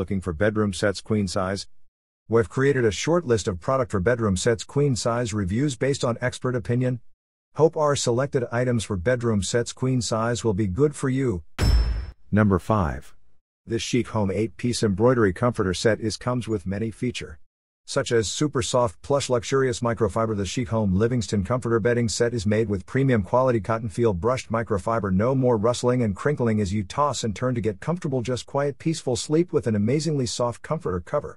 looking for bedroom sets queen size? We've created a short list of product for bedroom sets queen size reviews based on expert opinion. Hope our selected items for bedroom sets queen size will be good for you. Number 5. This chic home 8-piece embroidery comforter set is comes with many feature such as super soft plush luxurious microfiber the chic home livingston comforter bedding set is made with premium quality cotton feel brushed microfiber no more rustling and crinkling as you toss and turn to get comfortable just quiet peaceful sleep with an amazingly soft comforter cover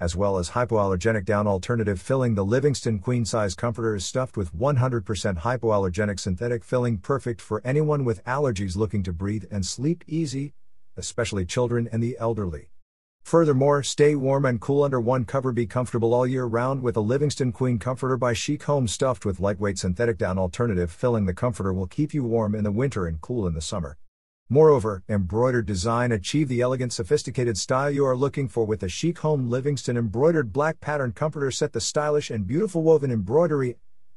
as well as hypoallergenic down alternative filling the livingston queen size comforter is stuffed with 100% hypoallergenic synthetic filling perfect for anyone with allergies looking to breathe and sleep easy especially children and the elderly Furthermore, stay warm and cool under one cover. Be comfortable all year round with a Livingston Queen comforter by Chic Home stuffed with lightweight synthetic down alternative. Filling the comforter will keep you warm in the winter and cool in the summer. Moreover, embroidered design achieve the elegant sophisticated style you are looking for with a Chic Home Livingston embroidered black pattern comforter set the stylish and beautiful woven embroidery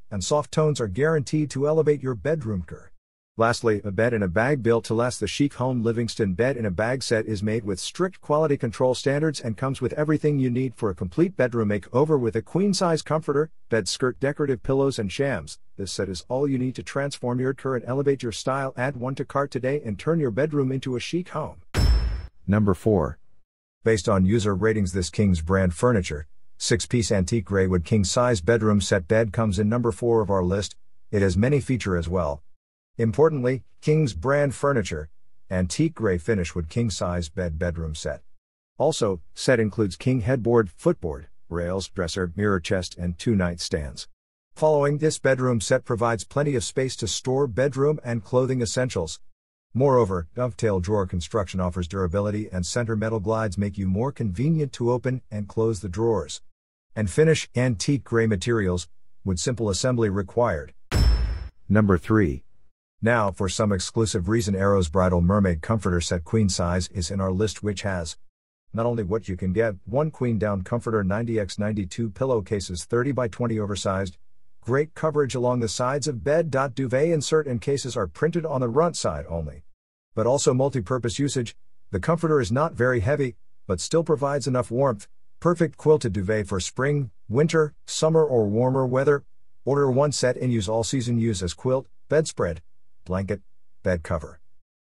and soft tones are guaranteed to elevate your bedroom girth. Lastly, a bed in a bag built to last the chic home Livingston bed in a bag set is made with strict quality control standards and comes with everything you need for a complete bedroom makeover with a queen-size comforter, bed skirt, decorative pillows and shams. This set is all you need to transform your current, elevate your style. Add one to cart today and turn your bedroom into a chic home. Number 4. Based on user ratings this King's brand furniture, 6-piece antique graywood king-size bedroom set bed comes in number 4 of our list. It has many feature as well Importantly, King's brand furniture, antique gray finish wood king size bed bedroom set. Also, set includes king headboard, footboard, rails, dresser, mirror chest, and two nightstands. Following this bedroom set provides plenty of space to store bedroom and clothing essentials. Moreover, dovetail drawer construction offers durability and center metal glides make you more convenient to open and close the drawers. And finish, antique gray materials, with simple assembly required. Number 3. Now, for some exclusive reason, Arrow's Bridal Mermaid Comforter Set Queen Size is in our list, which has not only what you can get, one queen down comforter 90x92 pillowcases 30 by 20 oversized, great coverage along the sides of bed. Duvet insert and cases are printed on the front side only. But also multi-purpose usage, the comforter is not very heavy, but still provides enough warmth, perfect quilted duvet for spring, winter, summer or warmer weather. Order one set and use all season use as quilt, bedspread, blanket, bed cover.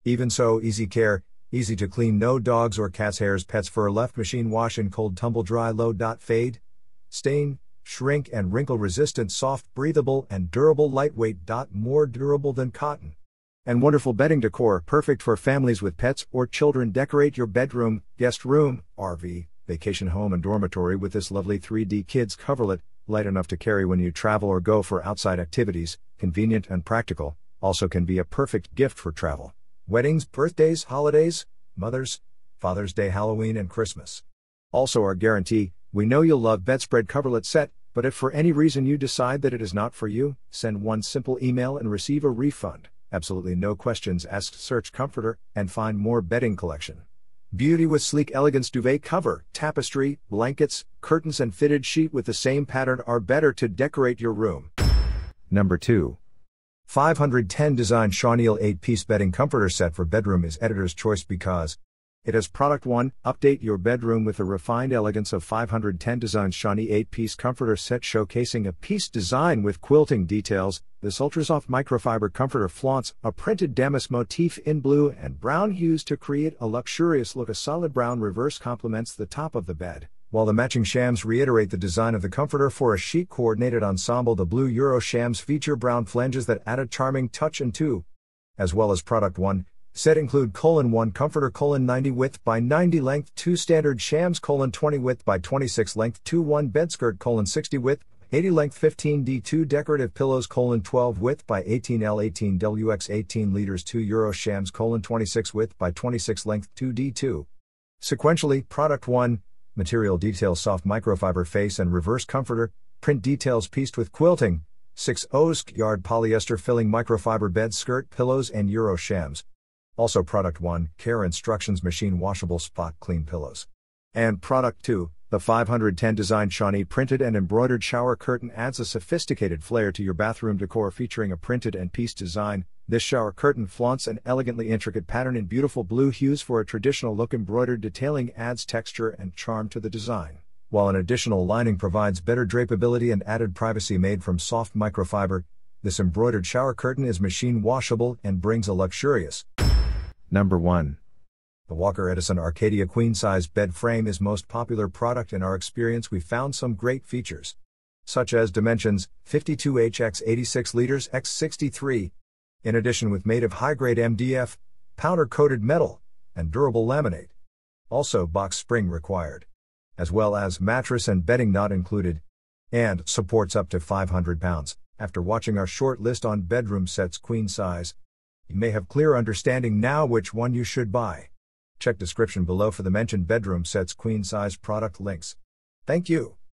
Even so, easy care, easy to clean, no dogs or cats' hairs, pets' fur left machine wash in cold tumble dry, low dot fade, stain, shrink and wrinkle resistant, soft, breathable, and durable, lightweight, dot more durable than cotton. And wonderful bedding decor, perfect for families with pets or children. Decorate your bedroom, guest room, RV, vacation home, and dormitory with this lovely 3D kids coverlet, light enough to carry when you travel or go for outside activities, convenient and practical also can be a perfect gift for travel. Weddings, birthdays, holidays, mothers, Father's Day, Halloween, and Christmas. Also, our guarantee we know you'll love bedspread coverlet set, but if for any reason you decide that it is not for you, send one simple email and receive a refund. Absolutely no questions asked. Search comforter and find more bedding collection. Beauty with sleek elegance duvet cover, tapestry, blankets, curtains, and fitted sheet with the same pattern are better to decorate your room. Number 2. 510 Design Chenille 8 piece bedding comforter set for bedroom is editor's choice because it has product 1. Update your bedroom with the refined elegance of 510 Design Chenille 8 piece comforter set showcasing a piece design with quilting details. This ultra soft microfiber comforter flaunts a printed damask motif in blue and brown hues to create a luxurious look. A solid brown reverse complements the top of the bed. While the matching shams reiterate the design of the comforter for a chic coordinated ensemble, the blue Euro shams feature brown flanges that add a charming touch and 2, as well as product 1, set include colon 1 comforter colon 90 width by 90 length 2 standard shams colon 20 width by 26 length 2 1 bed skirt colon 60 width 80 length 15 D2 decorative pillows colon 12 width by 18 L 18 WX 18 liters 2 Euro shams colon 26 width by 26 length 2 D2. Sequentially, product 1, material details soft microfiber face and reverse comforter, print details pieced with quilting, 6 osk yard polyester filling microfiber bed skirt pillows and Euro shams. Also product 1, care instructions machine washable spot clean pillows. And product 2, the 510 design Shawnee printed and embroidered shower curtain adds a sophisticated flair to your bathroom decor featuring a printed and pieced design. This shower curtain flaunts an elegantly intricate pattern in beautiful blue hues for a traditional look. Embroidered detailing adds texture and charm to the design, while an additional lining provides better drapability and added privacy made from soft microfiber. This embroidered shower curtain is machine washable and brings a luxurious. Number 1. The Walker Edison Arcadia queen size bed frame is most popular product in our experience. We found some great features, such as dimensions 52HX86 liters x 63. In addition, with made of high grade MDF, powder coated metal, and durable laminate. Also, box spring required, as well as mattress and bedding not included, and supports up to 500 pounds. After watching our short list on bedroom sets queen size, you may have clear understanding now which one you should buy. Check description below for the mentioned bedroom sets queen size product links. Thank you.